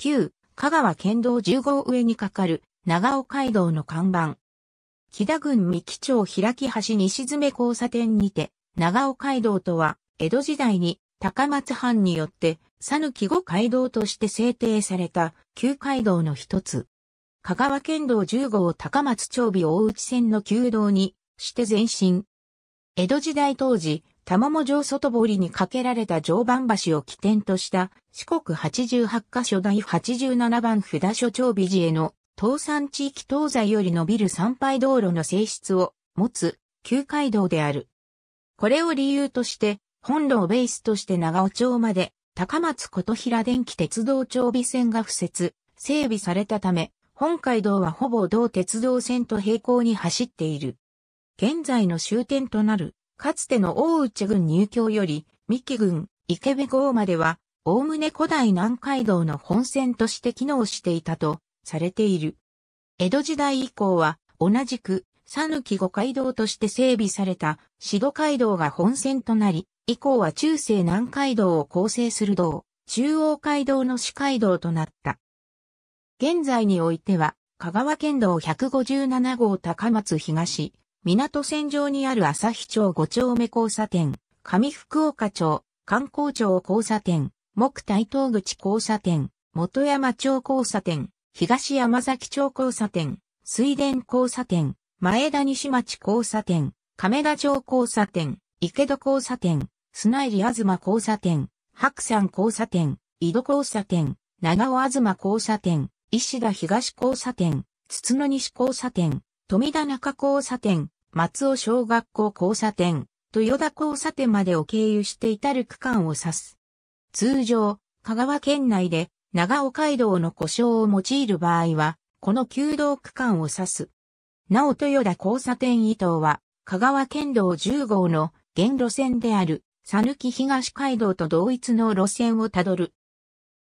旧、香川県道10号上にかかる、長尾街道の看板。木田郡三木町開き橋西詰交差点にて、長尾街道とは、江戸時代に高松藩によって、讃岐五街道として制定された、旧街道の一つ。香川県道10号高松町尾大内線の旧道に、して前進。江戸時代当時、玉藻城外堀に架けられた常磐橋を起点とした四国八十八カ所第十七番札所長美寺への東山地域東西より伸びる参拝道路の性質を持つ旧街道である。これを理由として本路をベースとして長尾町まで高松琴平電気鉄道長備線が付設、整備されたため本街道はほぼ同鉄道線と並行に走っている。現在の終点となるかつての大内郡入京より、三木郡、池部郷までは、おおむね古代南海道の本線として機能していたと、されている。江戸時代以降は、同じく、讃岐五街道として整備された、四戸街道が本線となり、以降は中世南海道を構成する道、中央街道の市街道となった。現在においては、香川県道157号高松東、港線上にある朝日町五丁目交差点、上福岡町、観光町交差点、木台東口交差点、元山町交差点、東山崎町交差点、水田交差点、前田西町交差点、亀田町交差点、池戸交差点、砂入東交差点、白山交差点、井戸交差点、長尾東交差点、石田東交差点、筒野西交差点、富田中交差点、松尾小学校交差点、豊田交差点までを経由して至る区間を指す。通常、香川県内で長尾街道の故障を用いる場合は、この旧道区間を指す。なお豊田交差点伊東は、香川県道10号の原路線である、佐抜東街道と同一の路線をたどる。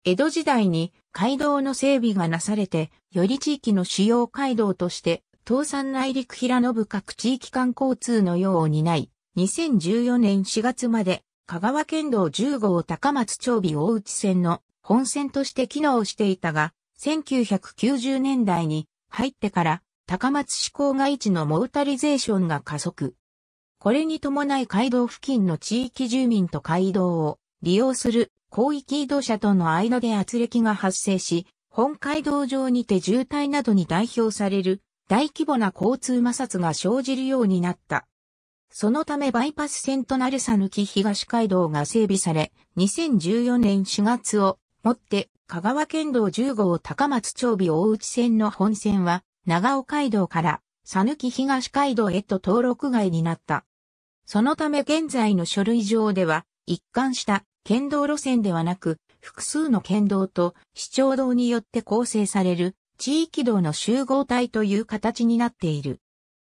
江戸時代に街道の整備がなされて、より地域の主要街道として東山内陸平野部各地域間交通のようを担い、2014年4月まで香川県道10号高松町尾大内線の本線として機能していたが、1990年代に入ってから高松市郊外地のモータリゼーションが加速。これに伴い街道付近の地域住民と街道を利用する広域移動者との間で圧力が発生し、本街道上にて渋滞などに代表される大規模な交通摩擦が生じるようになった。そのためバイパス線となるさぬき東海道が整備され、2014年4月をもって香川県道10号高松町尾大内線の本線は長尾街道からさぬき東海道へと登録外になった。そのため現在の書類上では一貫した県道路線ではなく複数の県道と市町道によって構成される地域道の集合体という形になっている。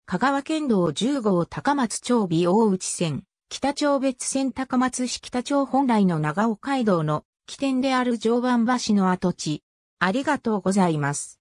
香川県道10号高松町美大内線、北町別線高松市北町本来の長尾街道の起点である常磐橋の跡地。ありがとうございます。